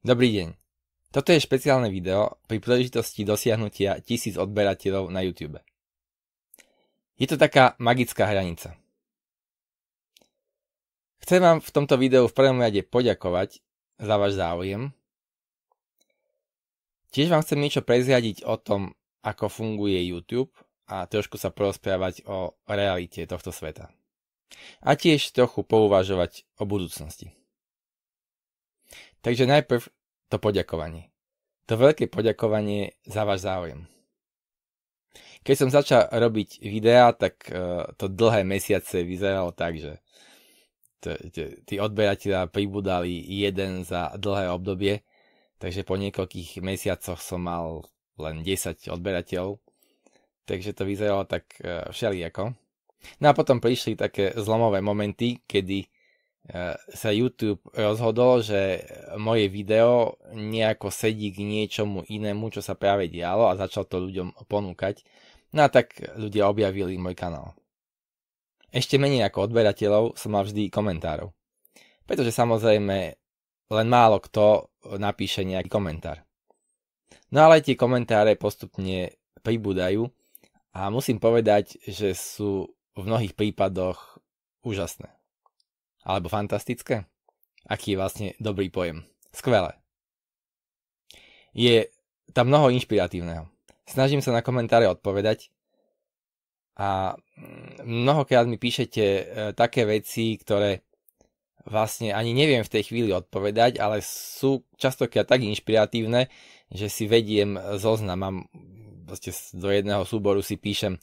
Dobrý deň. Toto je špeciálne video pri príležitosti dosiahnutia 1000 odberateľov na YouTube. Je to taká magická hranica. Chcem vám v tomto videu v prvom rade poďakovať za váš záujem. Tiež vám chcem niečo prezriadiť o tom, ako funguje YouTube a trošku sa porozprávať o realite tohto sveta. A tiež trochu pouvažovať o budúcnosti. Takže najprv to poďakovanie. To veľké poďakovanie za váš záujem. Keď som začal robiť videá, tak e, to dlhé mesiace vyzeralo tak, že tí odberatelia pribudali jeden za dlhé obdobie, takže po niekoľkých mesiacoch som mal len 10 odberateľov, takže to vyzeralo tak e, všelijako. No a potom prišli také zlomové momenty, kedy E, sa YouTube rozhodol, že moje video nejako sedí k niečomu inému, čo sa práve dialo a začal to ľuďom ponúkať. No a tak ľudia objavili môj kanál. Ešte menej ako odberateľov som mal vždy komentárov. Pretože samozrejme len málo kto napíše nejaký komentár. No ale tie komentáre postupne pribúdajú a musím povedať, že sú v mnohých prípadoch úžasné. Alebo fantastické? Aký je vlastne dobrý pojem? Skvelé. Je tam mnoho inšpiratívneho. Snažím sa na komentáre odpovedať a mnohokrát mi píšete e, také veci, ktoré vlastne ani neviem v tej chvíli odpovedať, ale sú častokrát tak inšpiratívne, že si vediem zoznam, mám vlastne do jedného súboru si píšem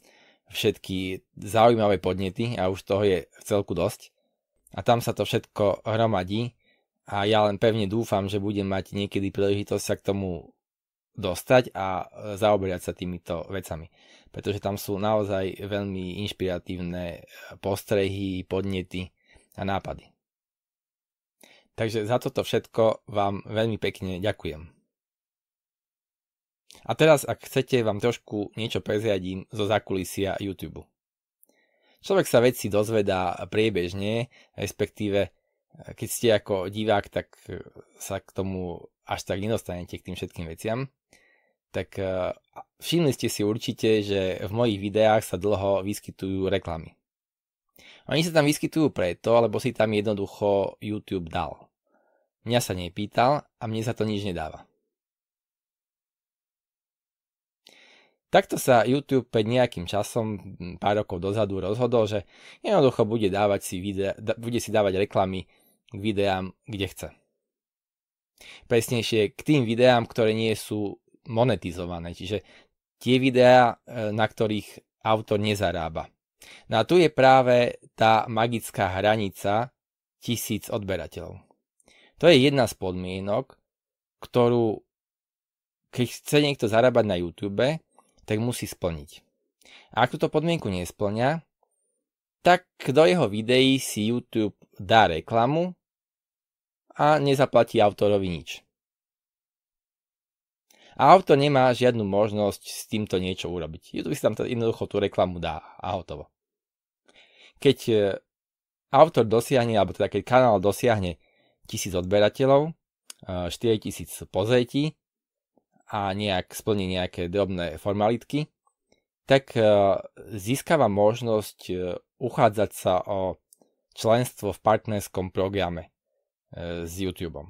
všetky zaujímavé podnety a už toho je celku dosť a tam sa to všetko hromadí a ja len pevne dúfam, že budem mať niekedy príležitosť sa k tomu dostať a e, zaoberať sa týmito vecami. Pretože tam sú naozaj veľmi inšpiratívne e, postrehy, podnety a nápady. Takže za toto všetko vám veľmi pekne ďakujem. A teraz, ak chcete, vám trošku niečo prezriadím zo zakulisia YouTube. Človek sa veci dozvedá priebežne, respektíve eh, keď ste ako divák, tak eh, sa k tomu až tak nedostanete k tým všetkým veciam. Tak eh, všimli ste si určite, že v mojich videách sa dlho vyskytujú reklamy. Oni sa tam vyskytujú preto, lebo si tam jednoducho YouTube dal. Mňa sa nepýtal a mne sa to nič nedáva. Takto sa YouTube pred nejakým časom, pár rokov dozadu, rozhodol, že jednoducho bude, dávať si videa, bude si dávať reklamy k videám, kde chce. Presnejšie k tým videám, ktoré nie sú monetizované, čiže tie videá, e, na ktorých autor nezarába. No a tu je práve tá magická hranica tisíc odberateľov. To je jedna z podmienok, ktorú keď chce niekto zarábať na YouTube, tak musí splniť. A ak túto podmienku nesplňa, tak do jeho videí si YouTube dá reklamu a nezaplatí autorovi nič. A autor nemá žiadnu možnosť s týmto niečo urobiť. YouTube si tam jednoducho tú reklamu dá a hotovo. Keď e, autor dosiahne, alebo teda keď kanál dosiahne 1000 odberateľov, 4000 e, pozretí, a nejak splní nejaké drobné formalitky, tak e, získava možnosť e, uchádzať sa o členstvo v partnerskom programe e, s YouTube.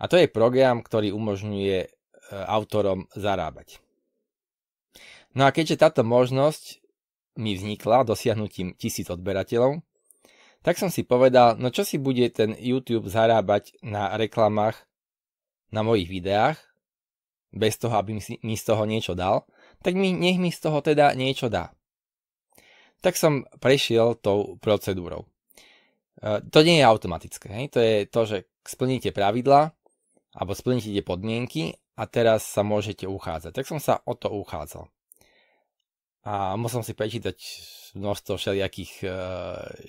A to je program, ktorý umožňuje autorom zarábať. No a keďže táto možnosť mi vznikla dosiahnutím tisíc odberateľov, tak som si povedal, no čo si bude ten YouTube zarábať na reklamách na mojich videách, bez toho, aby mi z toho niečo dal, tak mi, nech mi z toho teda niečo dá. Tak som prešiel tou procedúrou. E, to nie je automatické, hej? to je to, že splníte pravidla alebo splníte tie podmienky a teraz sa môžete uchádzať. Tak som sa o to uchádzal a musel si prečítať množstvo všelijakých e,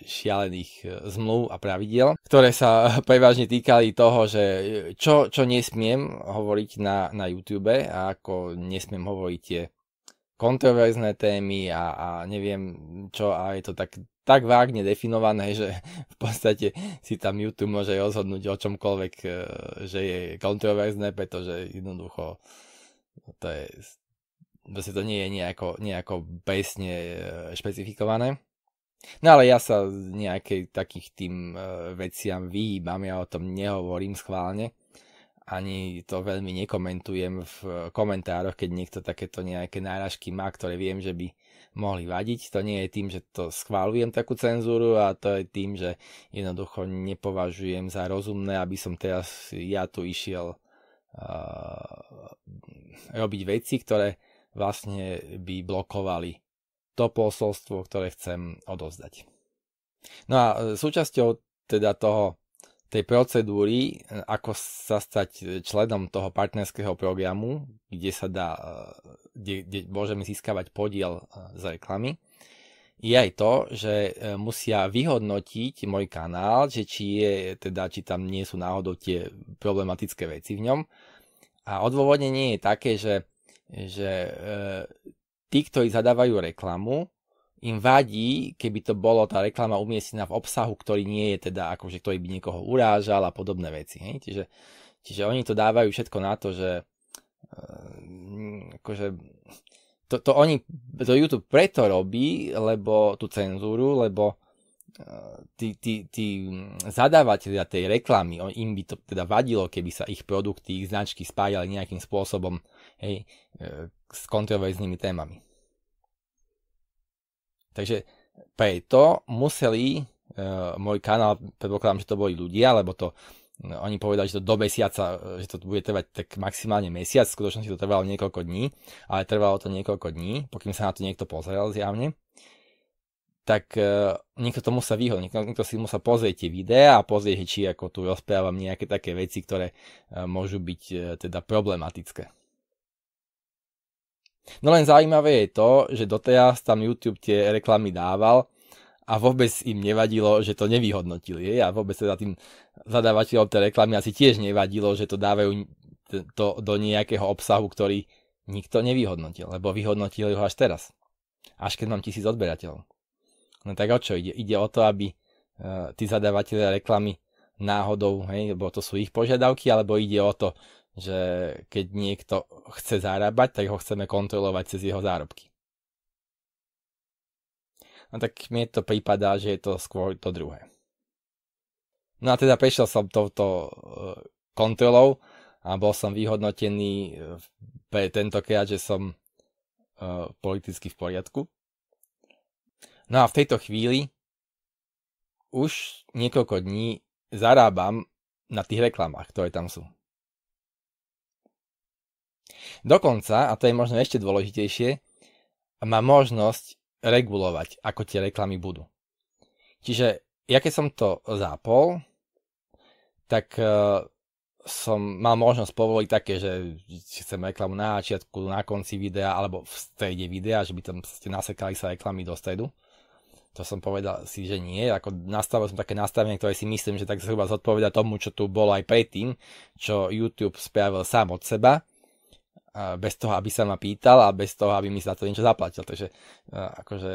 šialených e, zmluv a pravidiel, ktoré sa prevažne týkali toho, že e, čo, čo nesmiem hovoriť na, na YouTube a ako nesmiem hovoriť tie kontroverzné témy a, a neviem čo a je to tak, tak vágne definované, že v podstate si tam YouTube môže rozhodnúť o čomkoľvek, e, že je kontroverzné, pretože jednoducho to je vlastne to nie je nejako, nejako besne e, špecifikované. No ale ja sa nejakej takých tým e, veciam vyhýbam, ja o tom nehovorím schválne. Ani to veľmi nekomentujem v e, komentároch, keď niekto takéto nejaké náražky má, ktoré viem, že by mohli vadiť. To nie je tým, že to schválujem takú cenzúru a to je tým, že jednoducho nepovažujem za rozumné, aby som teraz ja tu išiel uh, robiť veci, ktoré vlastne by blokovali to posolstvo, ktoré chcem odovzdať. No a e, súčasťou teda toho, tej procedúry, e, ako sa stať členom toho partnerského programu, kde sa dá, e, kde, kde môžeme získavať podiel z reklamy, je aj to, že musia vyhodnotiť môj kanál, že či, je, teda, či tam nie sú náhodou tie problematické veci v ňom. A odôvodnenie je také, že že e, tí, ktorí zadávajú reklamu, im vadí, keby to bolo tá reklama umiestnená v obsahu, ktorý nie je teda, akože ktorý by niekoho urážal a podobné veci. Hej? Čiže, čiže oni to dávajú všetko na to, že e, akože to, to oni, to YouTube preto robí, lebo tú cenzúru, lebo e, tí, tí, tí zadávateľia tej reklamy, im by to teda vadilo, keby sa ich produkty, ich značky spájali nejakým spôsobom hej, e, s kontroverznými témami. Takže preto museli, e, môj kanál, predpokladám, že to boli ľudia, lebo to no, oni povedali, že to do mesiaca, e, že to bude trvať tak maximálne mesiac, v skutočnosti to trvalo niekoľko dní, ale trvalo to niekoľko dní, pokým sa na to niekto pozeral zjavne, tak e, niekto to musel vyhodniť, niekto, niekto si musel pozrieť tie videá a pozrieť, či ako tu rozprávam nejaké také veci, ktoré e, môžu byť e, teda problematické. No len zaujímavé je to, že doteraz tam YouTube tie reklamy dával a vôbec im nevadilo, že to nevyhodnotili. A vôbec za teda tým zadávateľom tej reklamy asi tiež nevadilo, že to dávajú to do nejakého obsahu, ktorý nikto nevyhodnotil, lebo vyhodnotili ho až teraz. Až keď mám tisíc odberateľov. No tak o čo ide? Ide o to, aby e, tí zadávateľe reklamy náhodou, hej, lebo to sú ich požiadavky, alebo ide o to, že keď niekto chce zarábať, tak ho chceme kontrolovať cez jeho zárobky. No tak mi to prípadá, že je to skôr to druhé. No a teda prešiel som touto e, kontrolou a bol som vyhodnotený e, pre tentokrát, že som e, politicky v poriadku. No a v tejto chvíli už niekoľko dní zarábam na tých reklamách, ktoré tam sú. Dokonca, a to je možno ešte dôležitejšie, má možnosť regulovať, ako tie reklamy budú. Čiže ja keď som to zapol, tak e, som mal možnosť povoliť také, že chcem reklamu na začiatku, na konci videa alebo v strede videa, že by tam ste nasekali sa reklamy do stredu. To som povedal si, že nie. Ako nastavil som také nastavenie, ktoré si myslím, že tak zhruba zodpoveda tomu, čo tu bolo aj predtým, čo YouTube spravil sám od seba bez toho, aby sa ma pýtal a bez toho, aby mi za to niečo zaplatil. Takže akože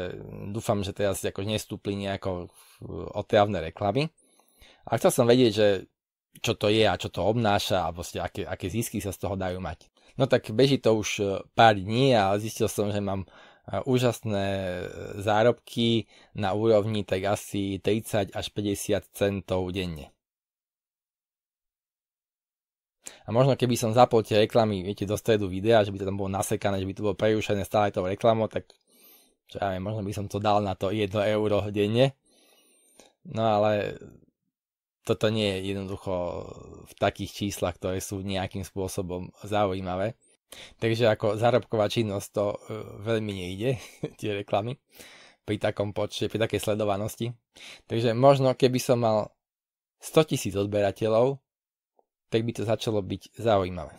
dúfam, že teraz ako nestúpli nejako otávne reklamy. A chcel som vedieť, že čo to je a čo to obnáša a vlastne aké, aké zisky sa z toho dajú mať. No tak beží to už e, pár dní a zistil som, že mám e, úžasné e, zárobky na úrovni tak asi 30 až 50 centov denne. A možno keby som zapol tie reklamy, viete, do stredu videa, že by to tam bolo nasekané, že by to bolo prerušené stále tou reklamou, tak čo ja viem, možno by som to dal na to 1 euro denne. No ale toto nie je jednoducho v takých číslach, ktoré sú nejakým spôsobom zaujímavé. Takže ako zárobková činnosť to e, veľmi nejde, tie reklamy, pri takom počte, pri takej sledovanosti. Takže možno keby som mal 100 tisíc odberateľov, tak by to začalo byť zaujímavé.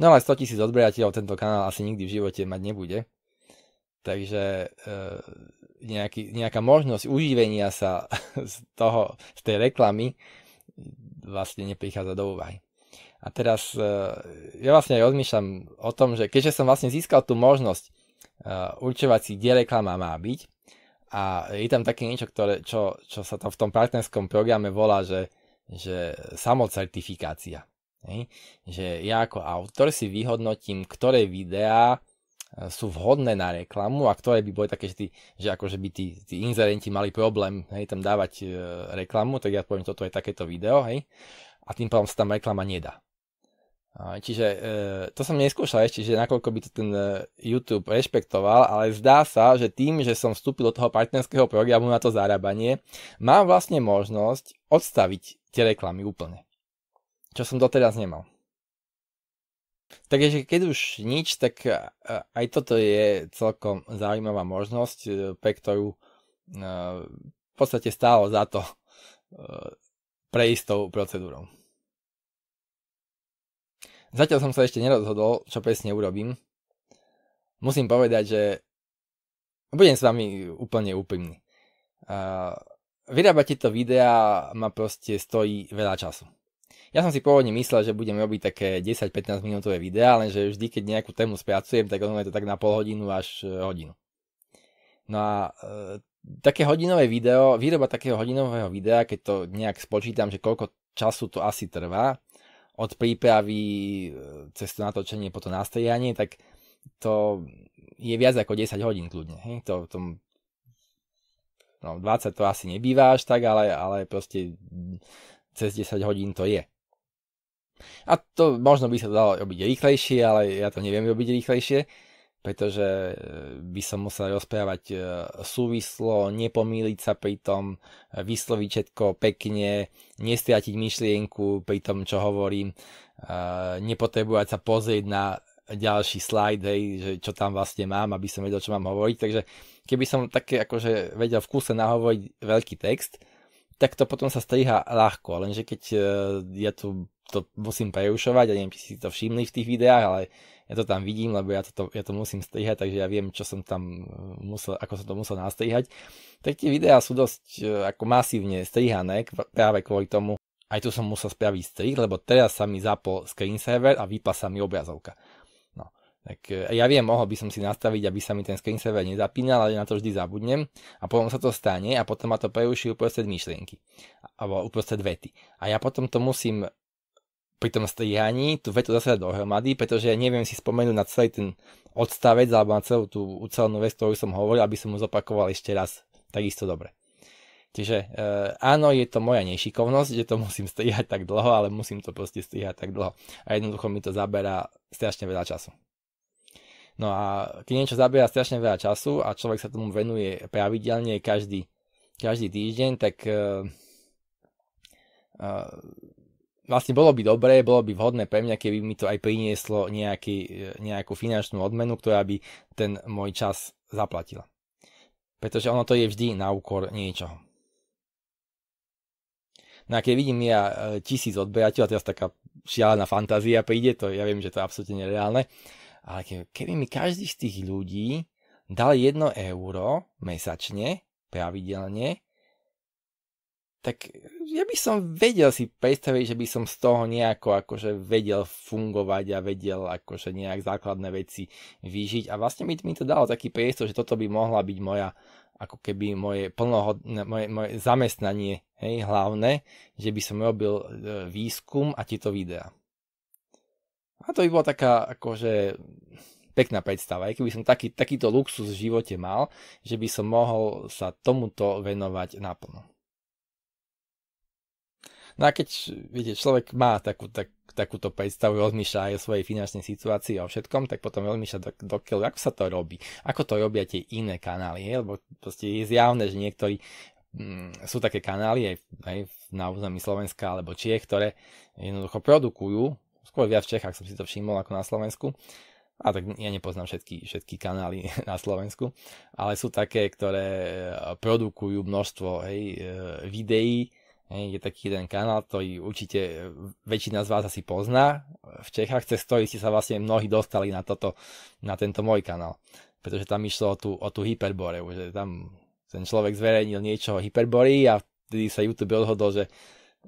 No ale 100 tisíc odberateľov tento kanál asi nikdy v živote mať nebude. Takže e, nejaký, nejaká možnosť užívenia sa z, toho, z tej reklamy vlastne neprichádza do úvahy. A teraz e, ja vlastne aj rozmýšľam o tom, že keďže som vlastne získal tú možnosť e, určovať si, kde reklama má byť a je tam také niečo, ktoré, čo, čo sa tam v tom partnerskom programe volá, že že samocertifikácia. Hej? Že ja ako autor si vyhodnotím, ktoré videá e, sú vhodné na reklamu a ktoré by boli také, že, tí, že akože by tí, tí inzerenti mali problém hej, tam dávať e, reklamu, tak ja poviem, toto je takéto video, hej, a tým pádom sa tam reklama nedá. A, čiže e, to som neskúšal ešte, že nakoľko by to ten e, YouTube rešpektoval, ale zdá sa, že tým, že som vstúpil do toho partnerského programu na to zarábanie, mám vlastne možnosť odstaviť tie reklamy úplne. Čo som doteraz nemal. Takže keď už nič, tak e, aj toto je celkom zaujímavá možnosť, e, pre ktorú e, v podstate stálo za to pre istou procedúrou. Zatiaľ som sa ešte nerozhodol, čo presne urobím. Musím povedať, že budem s vami úplne úprimný vyrábať tieto videá ma proste stojí veľa času. Ja som si pôvodne myslel, že budem robiť také 10-15 minútové videá, lenže vždy, keď nejakú tému spracujem, tak ono je to tak na pol hodinu až e, hodinu. No a e, také hodinové video, výroba takého hodinového videa, keď to nejak spočítam, že koľko času to asi trvá, od prípravy e, cez to natočenie po to nastrihanie, tak to je viac ako 10 hodín kľudne. Hej? To, to no 20 to asi nebýva až tak, ale, ale proste cez 10 hodín to je. A to možno by sa to dalo robiť rýchlejšie, ale ja to neviem robiť rýchlejšie, pretože e, by som musel rozprávať e, súvislo, nepomýliť sa pri tom, e, vysloviť všetko pekne, nestriatiť myšlienku pri tom, čo hovorím, nepotrebovať sa pozrieť na ďalší slide, hej, že čo tam vlastne mám, aby som vedel, čo mám hovoriť, takže uh, keby som také akože vedel v kúse nahovoriť veľký text, tak to potom sa striha ľahko, lenže keď e, ja tu to musím prerušovať, ja neviem, či si to všimli v tých videách, ale ja to tam vidím, lebo ja to, to, ja to musím strihať, takže ja viem, čo som tam e, musel, ako som to musel nastrihať, tak tie videá sú dosť e, ako masívne strihané práve kvôli tomu, aj tu som musel spraviť strih, lebo teraz sa mi zapol screen server a vypla sa mi obrazovka. Tak e, ja viem, mohol by som si nastaviť, aby sa mi ten screensaver nezapínal, ale na to vždy zabudnem a potom sa to stane a potom ma to preruší uprostred myšlienky alebo uprostred vety. A ja potom to musím pri tom strihaní tú vetu zase dohromady, pretože ja neviem si spomenúť na celý ten odstavec alebo na celú tú ucelenú vec, ktorú som hovoril, aby som mu zopakoval ešte raz takisto dobre. Čiže e, áno, je to moja nešikovnosť, že to musím strihať tak dlho, ale musím to proste strihať tak dlho. A jednoducho mi to zaberá strašne veľa času. No a keď niečo zabiera strašne veľa času a človek sa tomu venuje pravidelne každý, každý týždeň, tak uh, uh, vlastne bolo by dobré, bolo by vhodné pre mňa, keby mi to aj prinieslo nejaký, eh, nejakú finančnú odmenu, ktorá by ten môj čas zaplatila. Pretože ono to je vždy na úkor niečoho. No a keď vidím ja tisíc odberateľov, teraz taká šialená fantázia príde, to ja viem, že to je absolútne nereálne, ale keby mi každý z tých ľudí dal 1 euro mesačne, pravidelne, tak ja by som vedel si predstaviť, že by som z toho nejako akože vedel fungovať a vedel akože nejak základné veci vyžiť a vlastne by mi to dalo taký priestor, že toto by mohla byť moja ako keby moje, plnohod, moje, moje zamestnanie hej, hlavné, že by som robil e, výskum a tieto videá. A to by bola taká akože pekná predstava. Aj keby som taký, takýto luxus v živote mal, že by som mohol sa tomuto venovať naplno. No a keď viete, človek má takú, tak, takúto predstavu, rozmýšľa aj o svojej finančnej situácii a o všetkom, tak potom rozmýšľa do, do keľu, ako sa to robí, ako to robia tie iné kanály, hej? lebo proste je zjavné, že niektorí mm, sú také kanály aj, aj na území Slovenska alebo Čiech, ktoré jednoducho produkujú skôr viac v Čechách som si to všimol ako na Slovensku. A tak ja nepoznám všetky, všetky kanály na Slovensku, ale sú také, ktoré eh, produkujú množstvo hej, eh, videí. Hej, je taký jeden kanál, ktorý určite eh, väčšina z vás asi pozná v Čechách, cez ktorý ste sa vlastne mnohí dostali na, toto, na tento môj kanál. Pretože tam išlo o tú, o tú hyperboreu, že tam ten človek zverejnil niečo o hyperborii a vtedy sa YouTube odhodol, že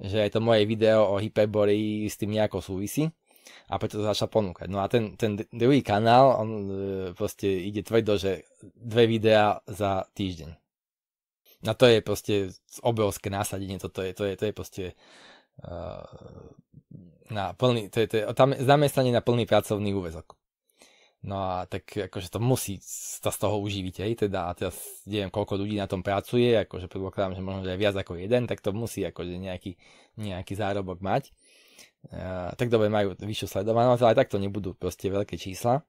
že aj to moje video o hyperborii s tým nejako súvisí a preto to začal ponúkať. No a ten, ten druhý kanál, on e, proste ide tvrdo, že dve videá za týždeň. A no to je proste obrovské násadenie, toto je, to je, to je proste uh, na plný, to je, to je, tam zamestnanie na plný pracovný úvezok. No a tak akože to musí sa z toho uživiť, hej, teda a teraz neviem, koľko ľudí na tom pracuje, akože predpokladám, že možno, že aj viac ako jeden, tak to musí akože nejaký, nejaký zárobok mať. E, tak dobre majú vyššiu sledovanosť, ale takto nebudú proste veľké čísla.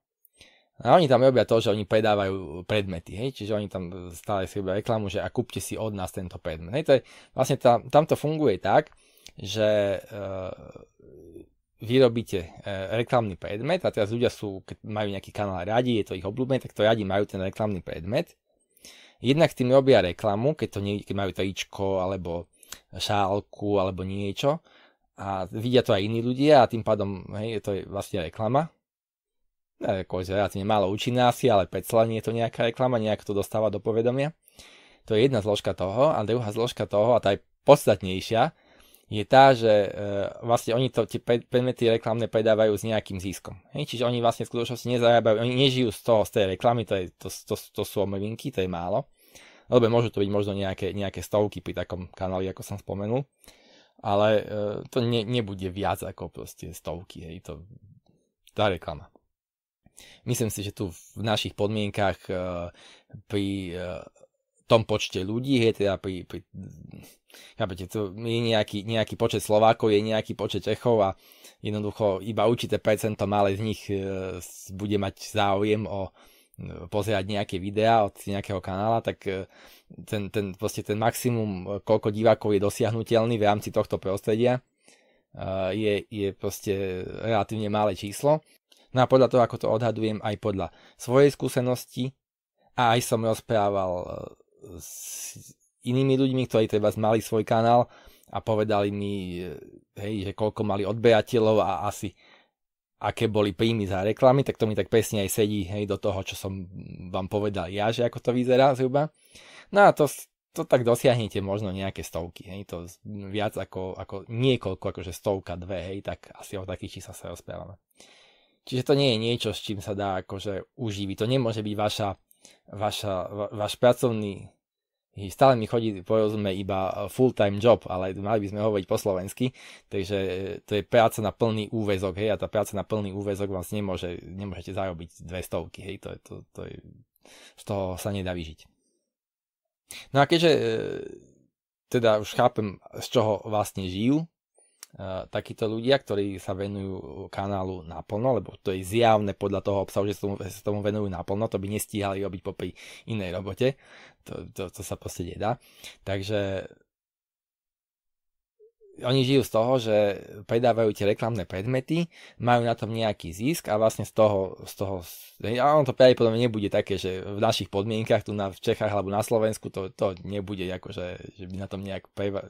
A oni tam robia to, že oni predávajú predmety, hej, čiže oni tam stále si robia reklamu, že a kúpte si od nás tento predmet. Hej, to je, vlastne tam, tam to funguje tak, že e, vyrobíte e, reklamný predmet a teraz ľudia sú, keď majú nejaký kanál radi, je to ich obľúbené, tak to radi majú ten reklamný predmet. Jednak tým robia reklamu, keď, to nie, keď majú tričko alebo šálku alebo niečo a vidia to aj iní ľudia a tým pádom hej, to je vlastne reklama. Ne, akože relatívne málo účinná asi, ale predsa nie je to nejaká reklama, nejak to dostáva do povedomia. To je jedna zložka toho a druhá zložka toho a tá je podstatnejšia, je tá, že e, vlastne oni to, tie predmety reklamné predávajú s nejakým ziskom. Hej? Čiže oni vlastne v skutočnosti nezarábajú, oni nežijú z toho, z tej reklamy, to, je, to, to, to sú omrvinky, to je málo. Lebo môžu to byť možno nejaké, nejaké stovky pri takom kanáli, ako som spomenul. Ale e, to ne, nebude viac ako proste stovky, hej, to tá reklama. Myslím si, že tu v našich podmienkach e, pri e, tom počte ľudí, hej, teda pri, pri chápete, tu je nejaký, nejaký počet Slovákov, je nejaký počet Čechov a jednoducho iba určité percento malé z nich e, bude mať záujem o e, pozerať nejaké videá od nejakého kanála, tak e, ten, ten, ten maximum, koľko divákov je dosiahnutelný v rámci tohto prostredia, je, je proste relatívne malé číslo. No a podľa toho, ako to odhadujem, aj podľa svojej skúsenosti a aj som rozprával s inými ľuďmi, ktorí treba mali svoj kanál a povedali mi, eh, hej, že koľko mali odberateľov a asi aké boli príjmy za reklamy, tak to mi tak presne aj sedí hej, do toho, čo som vám povedal ja, že ako to vyzerá zhruba. No a to, to tak dosiahnete možno nejaké stovky, hej, to viac ako, ako niekoľko, akože stovka, dve, hej, tak asi o takých čísla sa rozprávame. Čiže to nie je niečo, s čím sa dá akože uživiť. To nemôže byť vaša, vaša, va, vaš pracovný stále mi chodí porozumie iba e, full-time job, ale mali by sme hovoriť po slovensky, takže e, to je práca na plný úvezok, hej, a tá práca na plný úvezok vás nemôže, nemôžete zarobiť dve stovky, hej, to, to, to je, z toho sa nedá vyžiť. No a keďže e, teda už chápem, z čoho vlastne žijú, takíto ľudia, ktorí sa venujú kanálu naplno, lebo to je zjavné podľa toho obsahu, že sa tomu, sa tomu venujú naplno, to by nestíhali robiť popri inej robote. To, to, to sa proste nedá. Takže oni žijú z toho, že predávajú tie reklamné predmety, majú na tom nejaký zisk a vlastne z toho, z toho a on to pravdepodobne nebude také, že v našich podmienkach tu na, v Čechách alebo na Slovensku to, to nebude, akože, že by na tom nejak preva,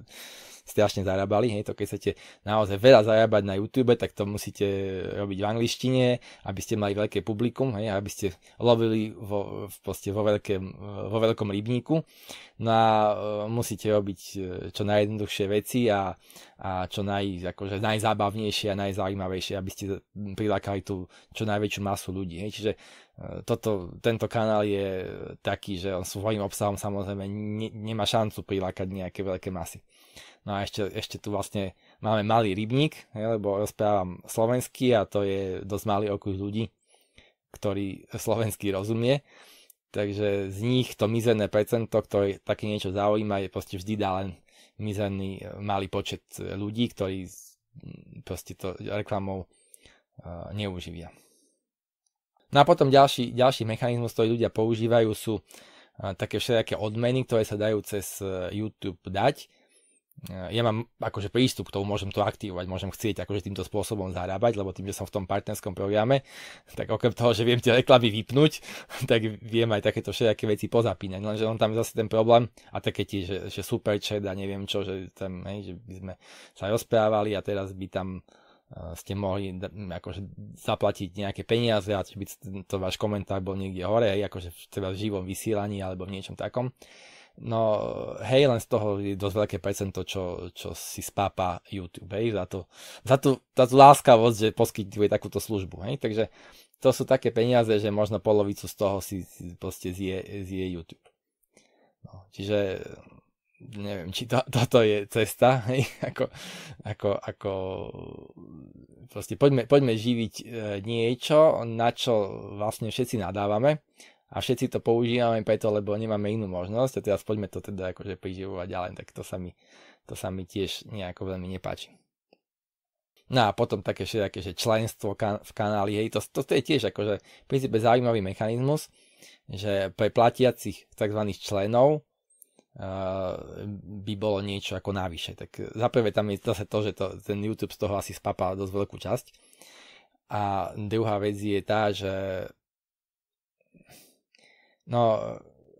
strašne zarábali, hej, to keď chcete naozaj veľa zarábať na YouTube, tak to musíte robiť v angličtine, aby ste mali veľké publikum, hej, aby ste lovili vo, proste vo, veľkém, vo veľkom rybníku. No a e, musíte robiť e, čo najjednoduchšie veci a, a čo naj, akože, najzábavnejšie a najzaujímavejšie, aby ste prilákali tú čo najväčšiu masu ľudí. Hej. Čiže e, toto, tento kanál je taký, že on svojím obsahom samozrejme ne, nemá šancu prilákať nejaké veľké masy. No a ešte, ešte tu vlastne máme malý rybník, lebo rozprávam slovenský, a to je dosť malý okruh ľudí, ktorí slovensky rozumie. Takže z nich to mizerné percento, ktoré také niečo zaujíma, je proste vždy dá len mizerný e, malý počet e, ľudí, ktorí proste to reklamou e, neuživia. No a potom ďalší, ďalší mechanizmus, ktorý ľudia používajú, sú také všelijaké odmeny, ktoré sa dajú cez YouTube dať. Eh, ja mám akože prístup k tomu, môžem to aktivovať, môžem chcieť akože týmto spôsobom zarábať, lebo tým, že som v tom partnerskom programe, tak okrem toho, že viem tie reklamy vypnúť, tak viem aj takéto všetky veci pozapínať. No, lenže on tam je zase ten problém a také tie, že, že super chat a neviem čo, že, tam, hej, že by sme sa rozprávali a teraz by tam eh, ste mohli akože zaplatiť nejaké peniaze a by to váš komentár bol niekde hore, hej, akože teda v živom vysielaní alebo v niečom takom No hej, len z toho je dosť veľké percento, čo, čo si spápa YouTube, hej, za, tú, za, tú, za tú láskavosť, že poskytuje takúto službu, hej, takže to sú také peniaze, že možno polovicu z toho si, si proste zje, zje YouTube. No, čiže neviem, či to, toto je cesta, hej, ako, ako, ako proste poďme, poďme živiť e, niečo, na čo vlastne všetci nadávame, a všetci to používame preto, lebo nemáme inú možnosť a teraz poďme to teda akože priživovať ďalej, tak to sa mi, to sa mi tiež nejako veľmi nepáči. No a potom také všetké, že členstvo kan- v kanáli, hej, to, to, to je tiež akože v princípe zaujímavý mechanizmus, že pre platiacich tzv. členov uh, by bolo niečo ako navyše. Tak zaprvé tam je zase to, že to, ten YouTube z toho asi spapal dosť veľkú časť. A druhá vec je tá, že No,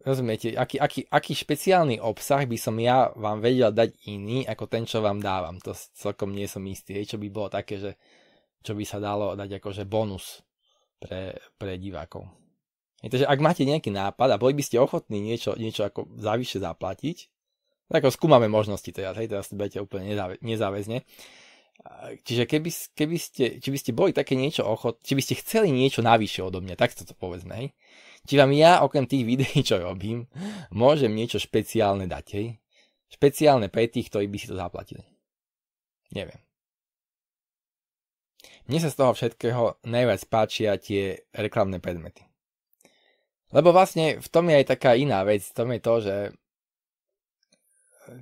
rozumiete, aký, aký, aký špeciálny obsah by som ja vám vedel dať iný, ako ten, čo vám dávam. To celkom nie som istý, hej, čo by bolo také, že čo by sa dalo dať akože bonus pre, pre divákov. Hej, takže ak máte nejaký nápad a boli by ste ochotní niečo, niečo ako závyššie zaplatiť, tak ako skúmame možnosti teraz, hej, teraz budete úplne nezáve, nezáväzne. Čiže keby, keby ste, či by ste boli také niečo ochotní, či by ste chceli niečo navyše odo mňa, tak to, to povedzme, hej či vám ja, okrem tých videí, čo robím, môžem niečo špeciálne dať, hej? Špeciálne pre tých, ktorí by si to zaplatili. Neviem. Mne sa z toho všetkého najviac páčia tie reklamné predmety. Lebo vlastne v tom je aj taká iná vec, v tom je to, že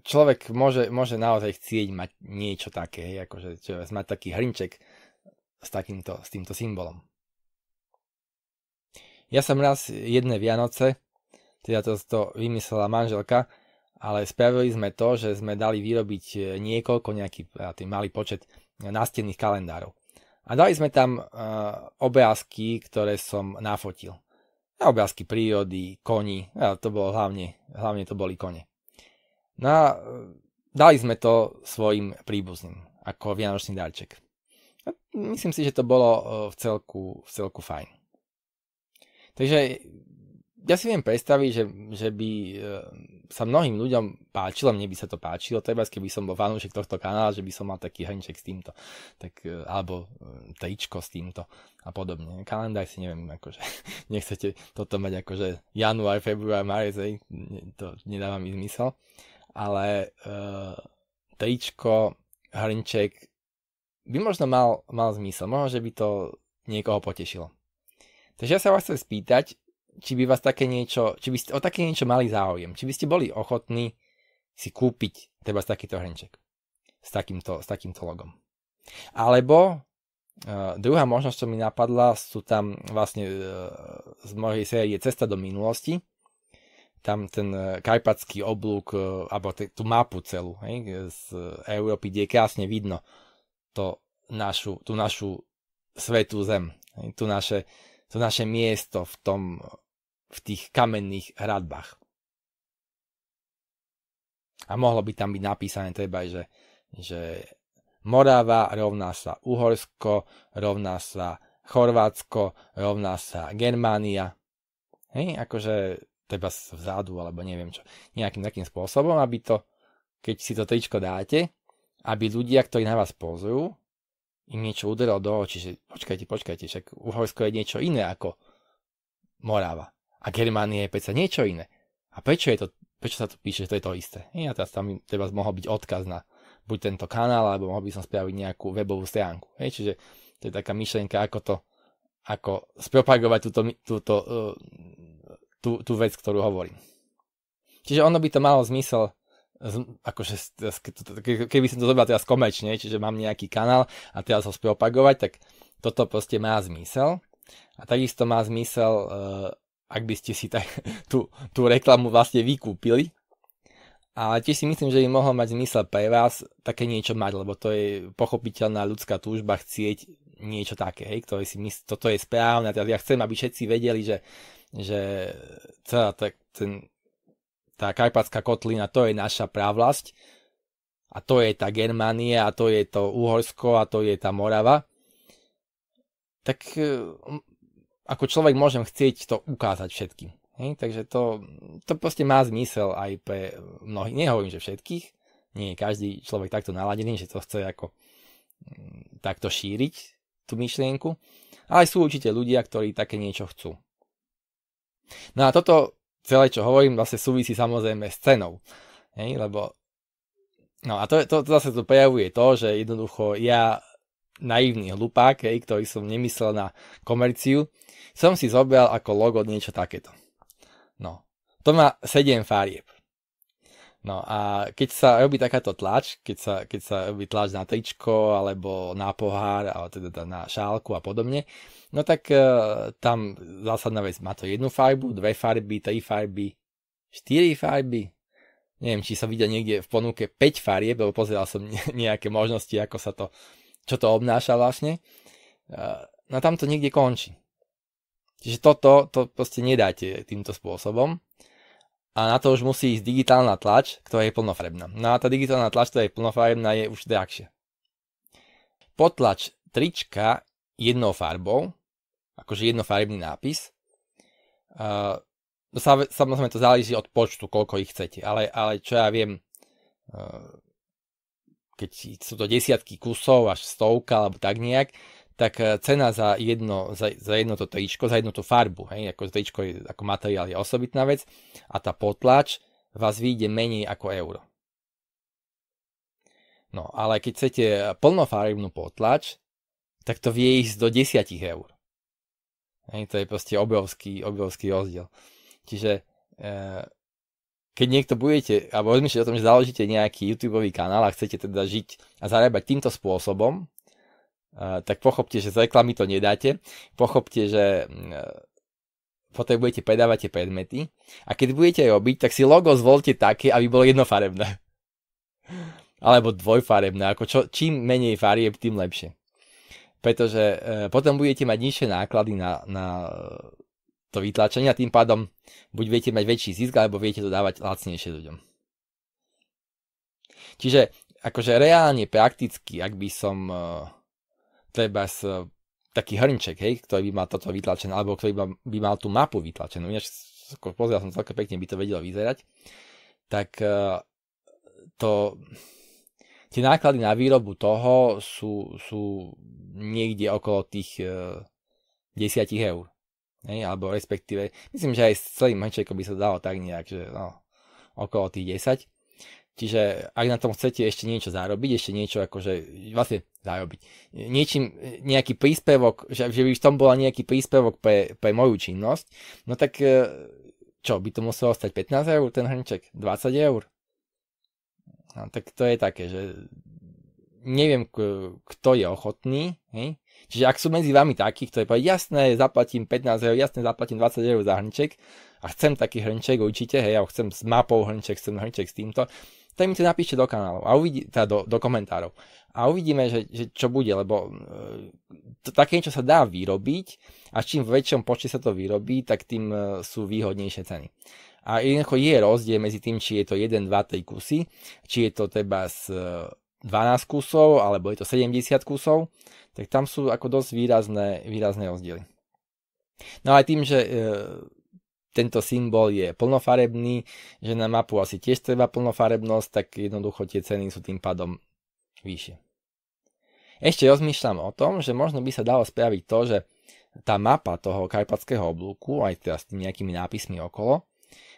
človek môže, môže naozaj chcieť mať niečo také, akože mať taký hrnček s, takýmto, s týmto symbolom. Ja som raz jedné Vianoce, teda to, to vymyslela manželka, ale spravili sme to, že sme dali vyrobiť e, niekoľko, nejaký e, malý počet e, nástenných kalendárov. A dali sme tam uh, obrázky, ktoré som nafotil. Na obrázky prírody, koni, a to bolo hlavne, hlavne to boli kone. No a dali sme to svojim príbuzným, ako vianočný darček. Myslím si, že to bolo v celku, v celku fajn. Takže ja si viem predstaviť, že, že by e, sa mnohým ľuďom páčilo, mne by sa to páčilo, treba keby som bol fanúšik tohto kanála, že by som mal taký hrnček s týmto, tak, e, alebo e, tričko s týmto a podobne. Kalendár si neviem, akože nechcete toto mať akože január, február, marec, to nedáva mi zmysel, ale uh, tričko, hrnček by možno mal, mal zmysel, možno, že by to niekoho potešilo. Takže ja sa vás chcem spýtať, či by vás také niečo, či by ste o také niečo mali záujem, či by ste boli ochotní si kúpiť treba takýto hrnček s takýmto, s takýmto logom. Alebo Uh, druhá možnosť, čo mi napadla, sú tam vlastne uh, z mojej série Cesta do minulosti. Tam ten uh, eh, karpatský oblúk, uh, alebo t- tú mapu celú hej, z Európy, kde je krásne vidno to našu, tú našu svetú zem, hej, tú naše to naše miesto v, tom, v tých kamenných hradbách. A mohlo by tam byť napísané treba, že, že Morava rovná sa Uhorsko, rovná sa Chorvátsko, rovná sa Germánia. Hej, akože treba vzadu, alebo neviem čo, nejakým takým spôsobom, aby to, keď si to tričko dáte, aby ľudia, ktorí na vás pozujú, im niečo uderalo do očí, že počkajte, počkajte, však Uhorsko je niečo iné ako Morava. A Germánia je predsa niečo iné. A prečo, je to, prečo sa tu píše, že to je to isté? Ja teraz tam teraz mohol byť odkaz na buď tento kanál, alebo mohol by som spraviť nejakú webovú stránku. Hej, čiže to je taká myšlienka, ako to ako spropagovať túto, túto, eh, tú, tú vec, ktorú hovorím. Čiže ono by to malo zmysel akože keby som to zobral teraz komerčne, čiže mám nejaký kanál a teraz ho spropagovať, tak toto proste má zmysel. A takisto má zmysel, e, ak by ste si tak, tú, tú reklamu vlastne vykúpili. Ale tiež si myslím, že by mohol mať zmysel pre vás také niečo mať, lebo to je pochopiteľná ľudská túžba chcieť niečo také, hej, ktoré si myslí, toto je správne. Teraz ja chcem, aby všetci vedeli, že, že celá tak, ten, tá Karpatská kotlina, to je naša právlasť a to je tá Germánia a to je to Uhorsko a to je tá Morava, tak e, ako človek môžem chcieť to ukázať všetkým. Hej? Takže to, to proste má zmysel aj pre mnohých, nehovorím, že všetkých, nie je každý človek takto naladený, že to chce ako mm, takto šíriť tú myšlienku, ale sú určite ľudia, ktorí také niečo chcú. No a toto celé, čo hovorím, vlastne súvisí samozrejme s cenou. Hej, lebo No a to, to, to zase tu prejavuje to, že jednoducho ja, naivný hlupák, hej, ktorý som nemyslel na komerciu, som si zobral ako logo niečo takéto. No, to má 7 farieb. No a keď sa robí takáto tlač, keď sa, keď sa robí tlač na tričko alebo na pohár, alebo teda na šálku a podobne, no tak e, tam zásadná vec, má to jednu farbu, dve farby, tri farby, štyri farby, neviem, či sa vidia niekde v ponuke 5 farieb, lebo pozeral som nejaké možnosti, ako sa to, čo to obnáša vlastne. E, no tam to niekde končí. Čiže toto to proste nedáte týmto spôsobom a na to už musí ísť digitálna tlač, ktorá je plnofarebná. No a tá digitálna tlač, ktorá je plnofarebná, je už drahšia. Potlač trička jednou farbou, akože jednofarebný nápis. Uh, samozrejme to záleží od počtu, koľko ich chcete, ale, ale čo ja viem, uh, keď sú to desiatky kusov, až stovka alebo tak nejak, tak eh, cena za jedno, za, za jedno to tričko, za jednu tú farbu, hej, ako tričko je, ako materiál je osobitná vec a tá potlač vás vyjde menej ako euro. No, ale keď chcete plnofarebnú potlač, tak to vie ísť do 10 eur. Hej, to je proste obrovský, obrovský rozdiel. Čiže e, keď niekto budete, alebo rozmýšľate o tom, že založíte nejaký YouTube kanál a chcete teda žiť a zarábať týmto spôsobom, tak pochopte, že z reklamy to nedáte. Pochopte, že mm, e, potrebujete predávať tie predmety a keď budete robiť, tak si logo zvolte také, aby bolo jednofarebné. Alebo dvojfarebné, ako čo, čím menej farieb, tým lepšie. Pretože e, potom budete mať nižšie náklady na, na e, to vytlačenie a tým pádom buď viete mať väčší zisk, alebo viete to dávať lacnejšie ľuďom. Čiže akože reálne, prakticky, ak by som... E, treba s, eh, taký hrnček, hej, ktorý by mal toto vytlačené, alebo ktorý by, mal tú mapu vytlačenú. Ináč, pozeral som celkom pekne, by to vedelo vyzerať. Tak eh, to, tie náklady na výrobu toho sú, sú niekde okolo tých 10 eh, eur. Hej, alebo respektíve, myslím, že aj s celým hrnčekom by sa dalo tak nejak, že no, okolo tých 10. Čiže ak na tom chcete ešte niečo zarobiť, ešte niečo akože vlastne zarobiť, niečím, nejaký príspevok, že, že by v tom bola nejaký príspevok pre, pre moju činnosť, no tak e, čo, by to muselo stať 15 eur ten hrnček? 20 eur? No tak to je také, že neviem, kto je ochotný, hej? Čiže ak sú medzi vami takí, ktorí povedia, jasné, zaplatím 15 eur, jasné, zaplatím 20 eur za hrnček a chcem taký hrnček určite, hej, ja chcem s mapou hrnček, chcem hrnček s týmto, tak mi to napíšte do kanálov, a uvidí, teda do, do komentárov. A uvidíme, že, že čo bude, lebo e, to, také niečo sa dá vyrobiť a čím v väčšom počte sa to vyrobí, tak tým e, sú výhodnejšie ceny. A jednoducho je rozdiel medzi tým, či je to 1, 2, 3 kusy, či je to teba z 12 kusov, alebo je to 70 kusov, tak tam sú ako dosť výrazné, výrazné rozdiely. No aj tým, že e, tento symbol je plnofarebný, že na mapu asi tiež treba plnofarebnosť, tak jednoducho tie ceny sú tým pádom vyššie. Ešte rozmýšľam o tom, že možno by sa dalo spraviť to, že tá mapa toho karpatského oblúku, aj teda s tými nejakými nápismi okolo,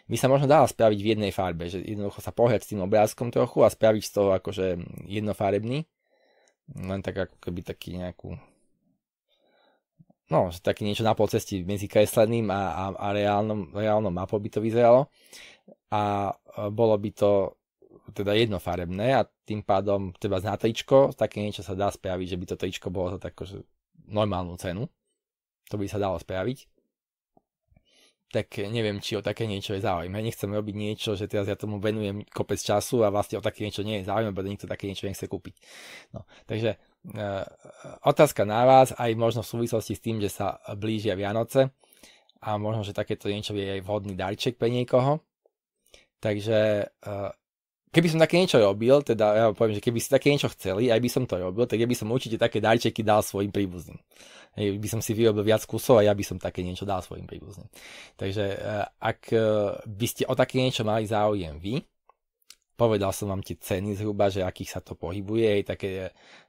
by sa možno dala spraviť v jednej farbe, že jednoducho sa pohľať s tým obrázkom trochu a spraviť z toho akože jednofarebný, len tak ako keby taký nejakú no, že také niečo na polcesti medzi kresleným a, a, a reálnom, reálnom mapou by to vyzeralo a e, bolo by to teda jednofarebné a tým pádom treba na tričko, také niečo sa dá spraviť, že by to tričko bolo za takú akože, normálnu cenu. To by sa dalo spraviť. Tak neviem, či o také niečo je záujem. Ja nechcem robiť niečo, že teraz ja tomu venujem kopec času a vlastne o také niečo nie je záujem, lebo nikto také niečo nechce kúpiť. No, takže E, e, otázka na vás, aj možno v súvislosti s tým, že sa blížia Vianoce a možno, že takéto niečo je aj vhodný darček pre niekoho. Takže e, keby som také niečo robil, teda ja vám poviem, že keby ste také niečo chceli, aj by som to robil, tak ja by som určite také darčeky dal svojim príbuzným. by som si vyrobil viac kusov a ja by som také niečo dal svojim príbuzným. Takže ak by ste o také niečo mali záujem vy, Povedal som vám tie ceny zhruba, že akých sa to pohybuje, hej, také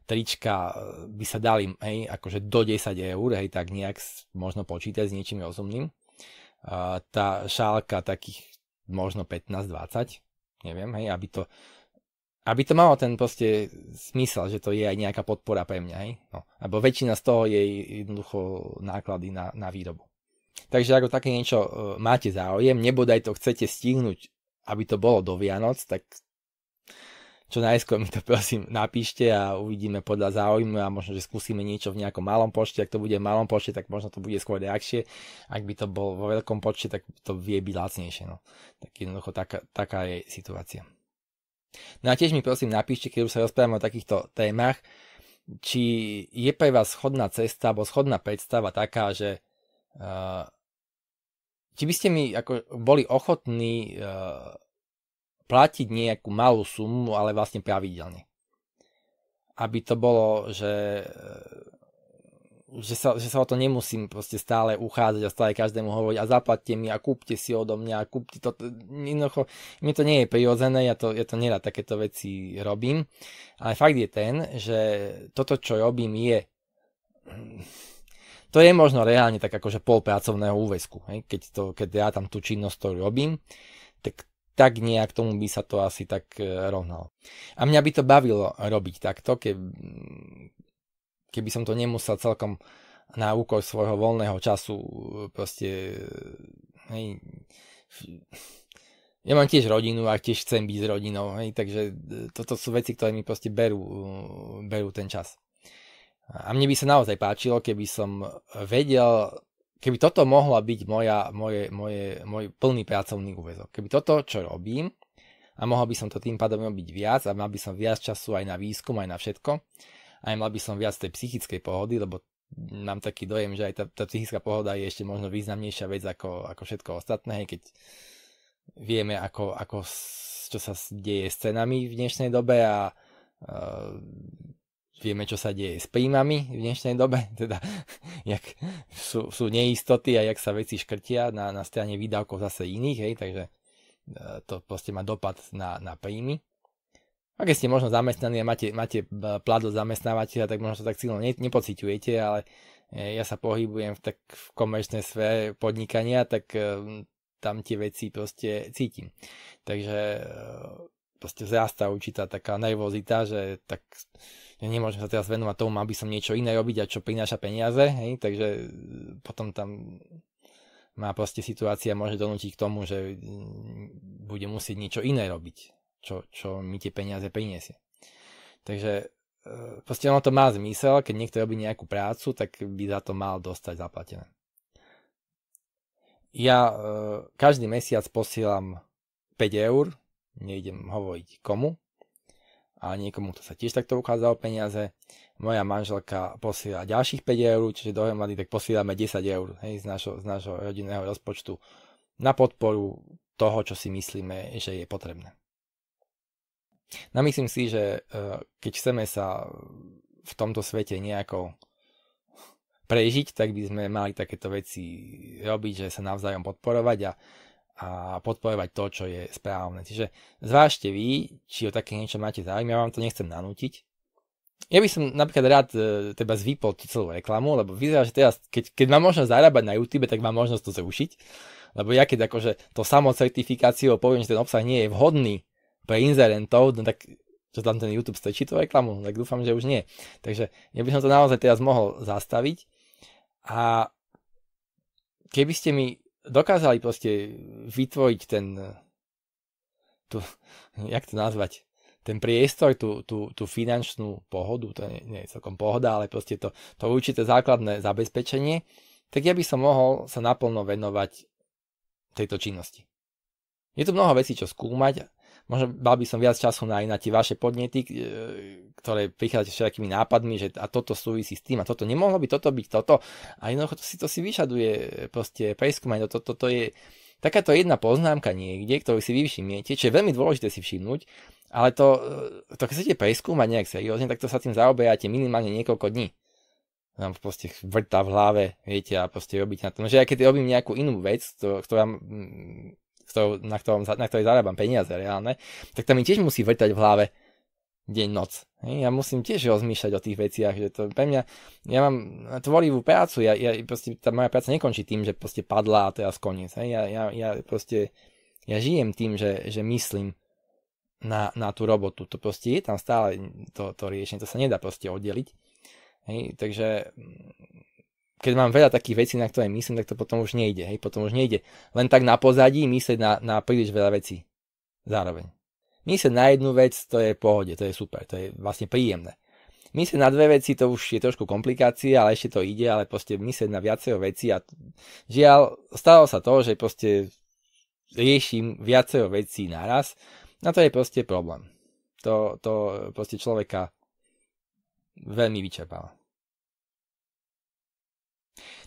trička e, by sa dali, hej, akože do 10 eur, hej, tak nejak možno počítať s niečím rozumným. Uh, tá šálka takých možno 15-20, neviem, hej, aby to, aby to malo ten proste smysel, že to je aj nejaká podpora pre mňa, hej, no, alebo väčšina z toho je jednoducho náklady na, na výrobu. Takže ako také niečo e, máte záujem, nebodaj to chcete stihnúť aby to bolo do Vianoc, tak čo najskôr mi to prosím napíšte a uvidíme podľa záujmu a možno, že skúsime niečo v nejakom malom počte. Ak to bude v malom počte, tak možno to bude skôr reakšie. Ak by to bol vo veľkom počte, tak to vie byť lacnejšie. No. Tak jednoducho taká, taká je situácia. No a tiež mi prosím napíšte, keď už sa rozprávame o takýchto témach, či je pre vás schodná cesta alebo schodná predstava taká, že uh, či by ste mi ako boli ochotní e, platiť nejakú malú sumu, ale vlastne pravidelne. Aby to bolo, že, e, že, sa, že sa o to nemusím proste stále uchádzať a stále každému hovoriť a zaplatte mi a kúpte si odo mňa a kúpte to. Inocho, mne to nie je prirodzené, ja to, ja to nerad takéto veci robím. Ale fakt je ten, že toto, čo robím, je to je možno reálne tak akože pol pracovného úvesku. Hej? Keď, to, keď ja tam tú činnosť, to robím, tak tak nejak tomu by sa to asi tak e, rovnalo. A mňa by to bavilo robiť takto, keby, keby som to nemusel celkom na úkor svojho voľného času e, proste e, hej, ja mám tiež rodinu a tiež chcem byť s rodinou, hej, takže toto sú veci, ktoré mi proste berú, berú ten čas. A mne by sa naozaj páčilo, keby som vedel, keby toto mohla byť moja, moje, moje, môj plný pracovný úvezok. Keby toto, čo robím, a mohol by som to tým pádom robiť viac a mal by som viac času aj na výskum, aj na všetko. Aj mal by som viac tej psychickej pohody, lebo mám taký dojem, že aj tá, tá psychická pohoda je ešte možno významnejšia vec ako, ako všetko ostatné, keď vieme, ako, ako, čo sa deje s cenami v dnešnej dobe a uh, vieme, čo sa deje s príjmami v dnešnej dobe, teda jak sú, sú neistoty a jak sa veci škrtia na, na strane výdavkov zase iných, hej, takže e, to proste má dopad na, na príjmy. A keď ste možno zamestnaní a máte, máte e, plat od zamestnávateľa, tak možno to tak silno ne, nepociťujete, ale e, ja sa pohybujem v, tak, v komerčnej sfére podnikania, tak tam tie veci proste cítim. Takže proste zrastá určitá taká nervozita, že tak ja nemôžem sa teraz venovať tomu, aby som niečo iné robiť a čo prináša peniaze, hej, takže mm, potom tam má proste situácia môže donútiť k tomu, že mm, bude musieť niečo iné robiť, čo, čo mi tie peniaze priniesie. Takže e, proste ono to má zmysel, keď niekto robí nejakú prácu, tak by za to mal dostať zaplatené. Ja e, každý mesiac posielam 5 eur nejdem hovoriť komu, a niekomu, kto sa tiež takto ukázal peniaze. Moja manželka posiela ďalších 5 eur, čiže dohromady tak posielame 10 eur hej, z, našo, z našho rodinného rozpočtu na podporu toho, čo si myslíme, že je potrebné. No myslím si, že e, keď chceme sa v tomto svete nejako prežiť, tak by sme mali takéto veci robiť, že sa navzájom podporovať a a podporovať to, čo je správne. Čiže zvážte vy, či o také niečo máte záujem, ja vám to nechcem nanútiť. Ja by som napríklad rád e, teba zvýpol tú celú reklamu, lebo vyzerá, že teraz, keď, keď mám možnosť zarábať na YouTube, tak mám možnosť to zrušiť. Lebo ja keď akože to samocertifikáciou poviem, že ten obsah nie je vhodný pre inzerentov, no tak čo tam ten YouTube strčí tú reklamu, tak dúfam, že už nie. Takže ja by som to naozaj teraz mohol zastaviť a keby ste mi dokázali proste vytvoriť ten, tu, jak to nazvať, ten priestor, tú, tú, tú finančnú pohodu, to nie, nie je celkom pohoda, ale proste to, to určité základné zabezpečenie, tak ja by som mohol sa naplno venovať tejto činnosti. Je tu mnoho vecí, čo skúmať možno mal by som viac času na, na tie vaše podnety, e, ktoré prichádzate všetkými nápadmi, že a toto súvisí s tým a toto nemohlo by toto byť toto. A jednoducho to si, to si vyšaduje e, proste preskúmať. No toto to, to je takáto jedna poznámka niekde, ktorú si vy všimnete, čo je veľmi dôležité si všimnúť, ale to, e, to keď chcete preskúmať nejak seriózne, tak to sa tým zaoberáte minimálne niekoľko dní nám proste vrta v hlave, viete, a proste robiť na tom. No, že ja keď robím nejakú inú vec, to, ktorá ktorou, na, ktorom, na ktorej zarábam peniaze reálne, tak tam mi tiež musí vrtať v hlave deň, noc. Hej, ja musím tiež rozmýšľať o tých veciach, že to pre mňa, ja mám tvorivú prácu, ja, ja proste, tá moja práca nekončí tým, že proste padla a teraz koniec. Hej, ja, ja, ja proste, ja žijem tým, že, že myslím na, na tú robotu. To proste je tam stále to, to riešenie, to sa nedá proste oddeliť. Hej, takže keď mám veľa takých vecí, na ktoré myslím, tak to potom už nejde. Hej, potom už nejde. Len tak na pozadí myslieť na, na príliš veľa vecí. Zároveň. Myslieť na jednu vec, to je pohode, to je super, to je vlastne príjemné. Myslieť na dve veci, to už je trošku komplikácia, ale ešte to ide, ale proste myslieť na viacero veci a žiaľ, stalo sa to, že proste riešim viacero vecí naraz No to je proste problém. To, to proste človeka veľmi vyčerpáva.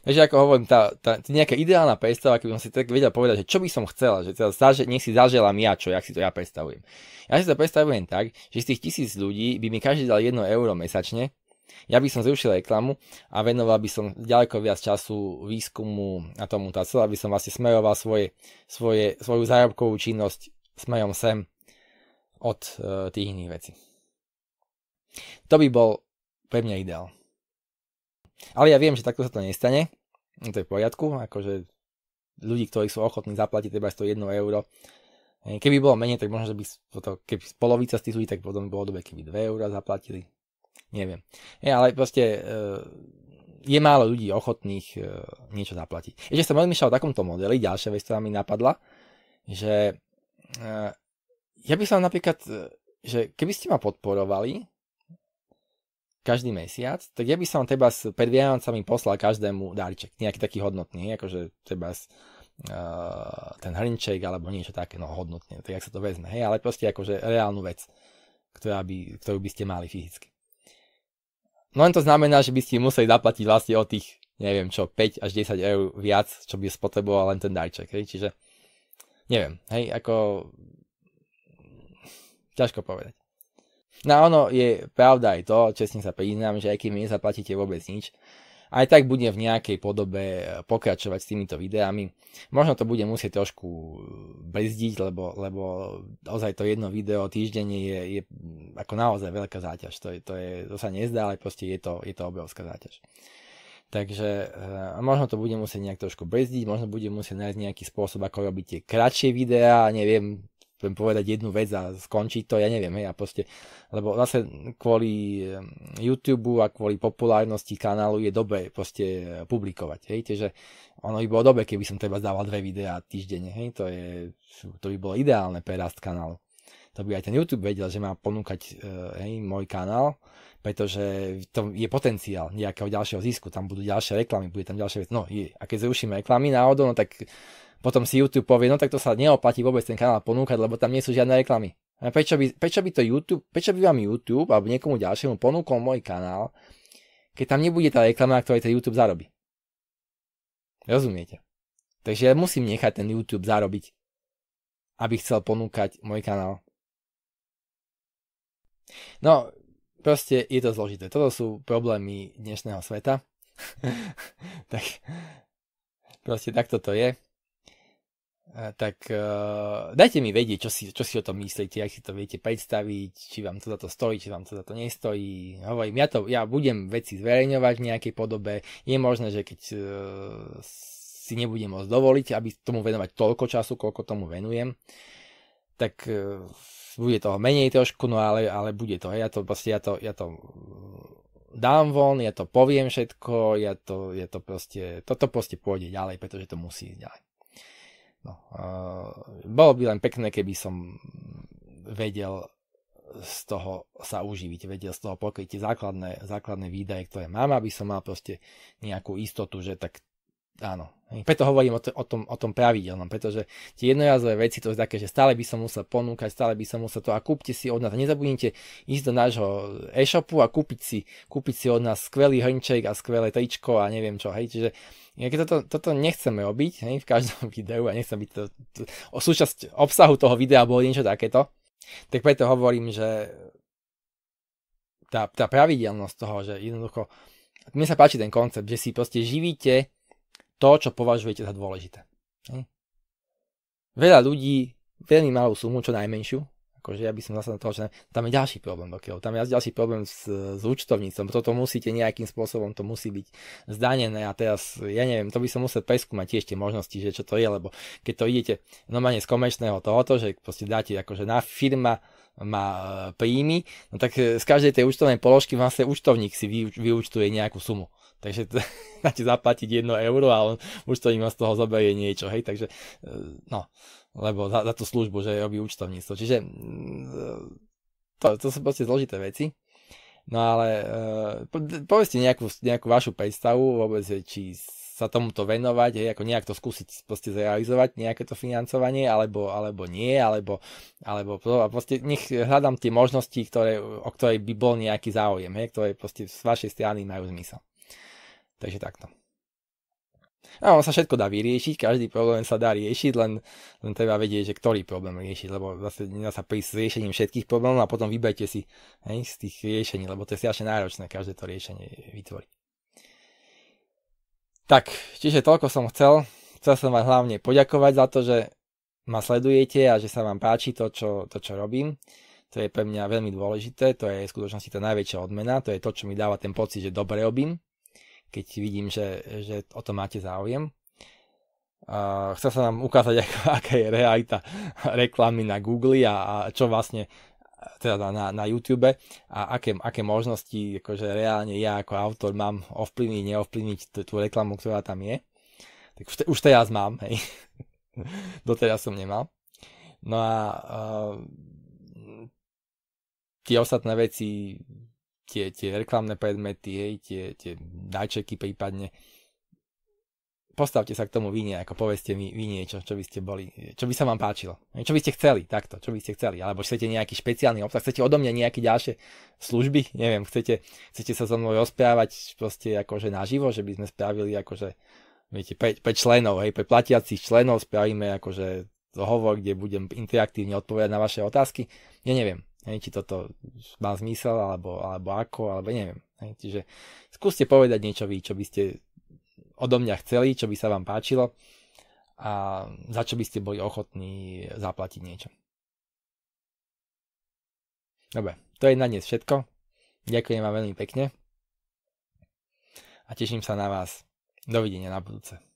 Takže ako hovorím, tá, tá, nejaká ideálna predstava, keby som si tak vedel povedať, že čo by som chcela, že teda zaže, nech si zaželám ja, čo, jak si to ja predstavujem. Ja si to predstavujem tak, že z tých tisíc ľudí by mi každý dal 1 euro mesačne, ja by som zrušil reklamu a venoval by som ďaleko viac času výskumu a tomu tá celá, aby som vlastne smeroval svoje, svoje, svoju zárobkovú činnosť smerom sem od e, tých iných vecí. To by bol pre mňa ideál. Ale ja viem, že takto sa to nestane. to je v poriadku, akože ľudí, ktorí sú ochotní zaplatiť iba 101 euro. Keby bolo menej, tak možno, že by to, keby polovica z tých ľudí, tak potom bolo dobre, keby 2 euro zaplatili. Neviem. Ja, ale proste e, je málo ľudí ochotných e, niečo zaplatiť. Ešte som rozmýšľal o takomto modeli, ďalšia vec, ktorá mi napadla, že e, ja by som napríklad, že keby ste ma podporovali, každý mesiac, tak ja by som teba s pred Vianocami poslal každému darček, nejaký taký hodnotný, akože teba s, uh, ten hrnček alebo niečo také, no hodnotné, tak jak sa to vezme, hej, ale proste akože reálnu vec, ktorá by, ktorú by ste mali fyzicky. No len to znamená, že by ste museli zaplatiť vlastne o tých, neviem čo, 5 až 10 eur viac, čo by spotreboval len ten darček, hej, čiže neviem, hej, ako ťažko povedať. No ono je pravda aj to, čestne sa priznám, že aj keď mi nezaplatíte vôbec nič, aj tak budem v nejakej podobe e, pokračovať s týmito videami. Možno to budem musieť trošku e, brzdiť, lebo, lebo ozaj to jedno video týždenne je, je ako naozaj veľká záťaž. To, je, to, je, to sa nezdá, ale proste je to, je to obrovská záťaž. Takže e, možno to bude musieť nejak trošku brzdiť, možno budem musieť nájsť nejaký spôsob, ako robiť tie kratšie videá, neviem, poviem povedať jednu vec a skončiť to, ja neviem, hej, a proste, lebo zase kvôli YouTube a kvôli populárnosti kanálu je dobre proste eh, publikovať, hej, takže ono by bolo dobre, keby som treba zdával dve videá týždenne, hej, to je, to by bolo ideálne pre rast kanálu. To by aj ten YouTube vedel, že má ponúkať, eh, hej, môj kanál, pretože to je potenciál nejakého ďalšieho zisku, tam budú ďalšie reklamy, bude tam ďalšia vec, no je, a keď zrušíme reklamy náhodou, no tak potom si YouTube povie, no tak to sa neoplatí vôbec ten kanál ponúkať, lebo tam nie sú žiadne reklamy. A prečo by, prečo by to YouTube, prečo by vám YouTube alebo niekomu ďalšiemu ponúkol môj kanál, keď tam nebude tá reklama, na ktorej ten YouTube zarobí. Rozumiete? Takže ja musím nechať ten YouTube zarobiť, aby chcel ponúkať môj kanál. No, proste je to zložité. Toto sú problémy dnešného sveta. tak proste takto to je tak uh, dajte mi vedieť, čo si, čo si o tom myslíte, ak si to viete predstaviť, či vám to za to stojí, či vám to za to nestojí. Hovorím, ja, to, ja budem veci zverejňovať v nejakej podobe. Je možné, že keď uh, si nebudem môcť dovoliť, aby tomu venovať toľko času, koľko tomu venujem, tak uh, bude toho menej trošku, no ale, ale bude to. Ja to, proste, ja to, ja to dám von, ja to poviem všetko, ja to, ja to proste, toto proste pôjde ďalej, pretože to musí ísť ďalej. No, uh, bolo by len pekné, keby som vedel z toho sa uživiť, vedel z toho pokryť tie základné, základné výdaje, ktoré mám, aby som mal proste nejakú istotu, že tak áno. Preto hovorím o, t- o, tom, o tom pravidelnom, pretože tie jednorazové veci to je také, že stále by som musel ponúkať, stále by som musel to a kúpte si od nás. Nezabudnite ísť do nášho e-shopu a kúpiť si, kúpiť si od nás skvelý hrnček a skvelé tričko a neviem čo. Hej. Čiže Inak toto, toto nechceme robiť hej, v každom videu a nechcem byť to, to, o súčasť obsahu toho videa bolo niečo takéto, tak preto hovorím, že tá, tá pravidelnosť toho, že jednoducho mne sa páči ten koncept, že si proste živíte to, čo považujete za dôležité. Hej. Veľa ľudí veľmi malú sumu, čo najmenšiu, Akože ja by som zase na toho, že tam je ďalší problém okay? Tam je ďalší problém s, s účtovnícom. Toto musíte nejakým spôsobom, to musí byť zdanené a teraz, ja neviem, to by som musel preskúmať tiež tie možnosti, že čo to je, lebo keď to idete normálne z komerčného tohoto, že proste dáte akože na firma má e, príjmy, no tak e, z každej tej účtovnej položky vlastne účtovník si vyuč, vyúčtuje nejakú sumu. Takže máte zaplatiť 1 euro a on účtovník vám z toho zoberie niečo, hej, takže e, no lebo za, za tú službu, že robí účtovníctvo. Čiže mm, to, to sú proste zložité veci. No ale eh, po, povedzte nejakú, nejakú vašu predstavu vôbec, či sa tomuto venovať, hej, ako nejak to skúsiť proste zrealizovať, nejaké to financovanie, alebo, alebo nie, alebo, alebo a proste nech hľadám tie možnosti, ktoré, o ktorej by bol nejaký záujem, hej, ktoré proste z vašej strany majú zmysel. Takže takto. A on sa všetko dá vyriešiť, každý problém sa dá riešiť, len, len treba vedieť, že ktorý problém riešiť, lebo zase nedá sa prísť s riešením všetkých problémov a potom vyberte si hej, z tých riešení, lebo to je strašne náročné každé to riešenie vytvoriť. Tak, čiže toľko som chcel. Chcel som vám hlavne poďakovať za to, že ma sledujete a že sa vám páči to, čo, to, čo robím. To je pre mňa veľmi dôležité, to je v skutočnosti tá najväčšia odmena, to je to, čo mi dáva ten pocit, že dobre robím keď vidím, že, že o to máte záujem. Uh, chcel sa nám ukázať, ako, aká je realita reklamy na Google a, a čo vlastne teda na, na YouTube a aké, aké možnosti akože reálne ja ako autor mám ovplyvniť, neovplyvniť tú, tú reklamu, ktorá tam je. Tak už, te, už teraz mám, hej. Doteraz som nemal. No a uh, tie ostatné veci tie, tie reklamné predmety, hej, tie, tie dáčeky prípadne. Postavte sa k tomu vy ako povedzte mi vy niečo, čo by ste boli, čo by sa vám páčilo, čo by ste chceli, takto, čo by ste chceli, alebo chcete nejaký špeciálny obsah, chcete odo mňa nejaké ďalšie služby, neviem, chcete, chcete sa so mnou rozprávať proste akože naživo, že by sme spravili akože, viete, pre, pre členov, hej, pre platiacich členov spravíme akože hovor, kde budem interaktívne odpovedať na vaše otázky, ja neviem, Hej, či toto má zmysel, alebo, alebo ako, alebo neviem. Hej, čiže skúste povedať niečo vy, čo by ste odo mňa chceli, čo by sa vám páčilo a za čo by ste boli ochotní zaplatiť niečo. Dobre, to je na dnes všetko. Ďakujem vám veľmi pekne a teším sa na vás. Dovidenia na budúce.